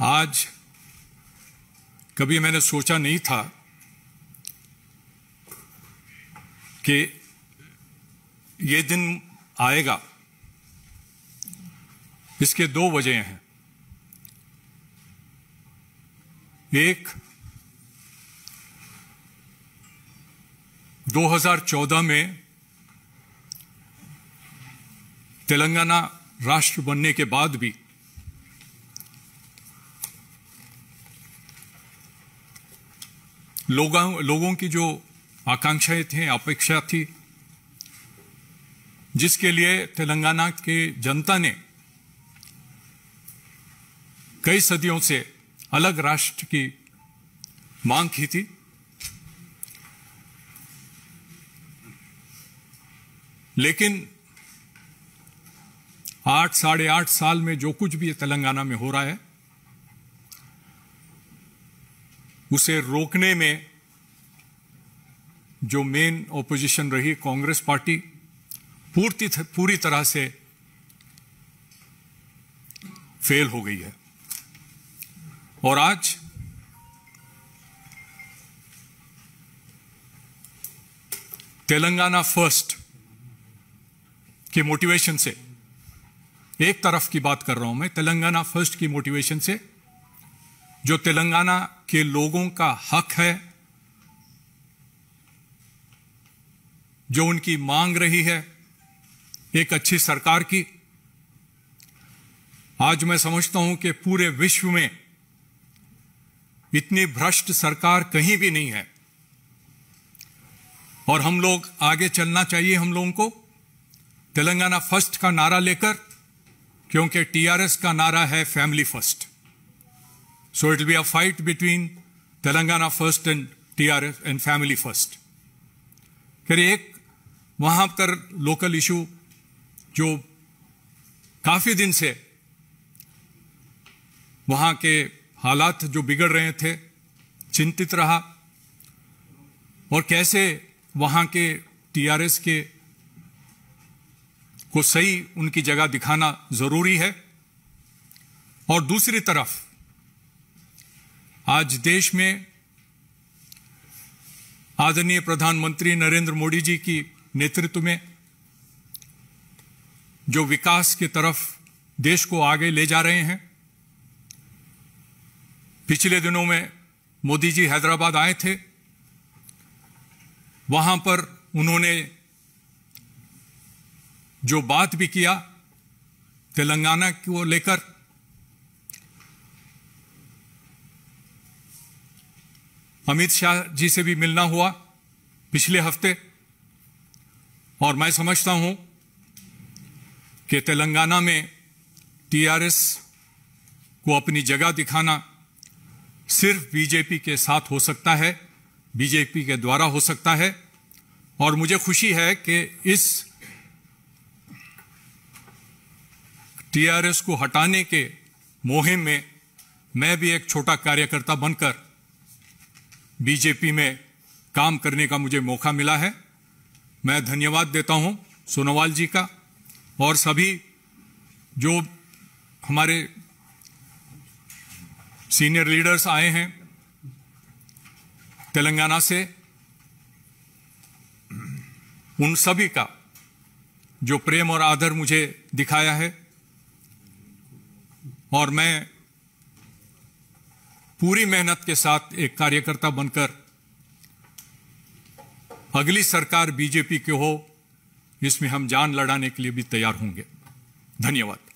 आज कभी मैंने सोचा नहीं था कि ये दिन आएगा इसके दो वजह हैं एक 2014 में तेलंगाना राष्ट्र बनने के बाद भी लोगों लोगों की जो आकांक्षाएं थी अपेक्षा थी जिसके लिए तेलंगाना के जनता ने कई सदियों से अलग राष्ट्र की मांग की थी लेकिन आठ साढ़े आठ साल में जो कुछ भी तेलंगाना में हो रहा है उसे रोकने में जो मेन ओपोजिशन रही कांग्रेस पार्टी पूर्ति पूरी तरह से फेल हो गई है और आज तेलंगाना फर्स्ट के मोटिवेशन से एक तरफ की बात कर रहा हूं मैं तेलंगाना फर्स्ट की मोटिवेशन से जो तेलंगाना के लोगों का हक है जो उनकी मांग रही है एक अच्छी सरकार की आज मैं समझता हूं कि पूरे विश्व में इतनी भ्रष्ट सरकार कहीं भी नहीं है और हम लोग आगे चलना चाहिए हम लोगों को तेलंगाना फर्स्ट का नारा लेकर क्योंकि टीआरएस का नारा है family first so it be a fight between Telangana first and TRS and family first फिर एक वहां पर लोकल इशू जो काफी दिन से वहां के हालात जो बिगड़ रहे थे चिंतित रहा और कैसे वहां के टीआरएस के को सही उनकी जगह दिखाना जरूरी है और दूसरी तरफ आज देश में आदरणीय प्रधानमंत्री नरेंद्र मोदी जी की नेतृत्व में जो विकास की तरफ देश को आगे ले जा रहे हैं पिछले दिनों में मोदी जी हैदराबाद आए थे वहां पर उन्होंने जो बात भी किया तेलंगाना को लेकर अमित शाह जी से भी मिलना हुआ पिछले हफ्ते और मैं समझता हूं कि तेलंगाना में टीआरएस को अपनी जगह दिखाना सिर्फ बीजेपी के साथ हो सकता है बीजेपी के द्वारा हो सकता है और मुझे खुशी है कि इस टीआरएस को हटाने के मुहिम में मैं भी एक छोटा कार्यकर्ता बनकर बीजेपी में काम करने का मुझे मौका मिला है मैं धन्यवाद देता हूं सोनोवाल जी का और सभी जो हमारे सीनियर लीडर्स आए हैं तेलंगाना से उन सभी का जो प्रेम और आदर मुझे दिखाया है और मैं पूरी मेहनत के साथ एक कार्यकर्ता बनकर अगली सरकार बीजेपी की हो इसमें हम जान लड़ाने के लिए भी तैयार होंगे धन्यवाद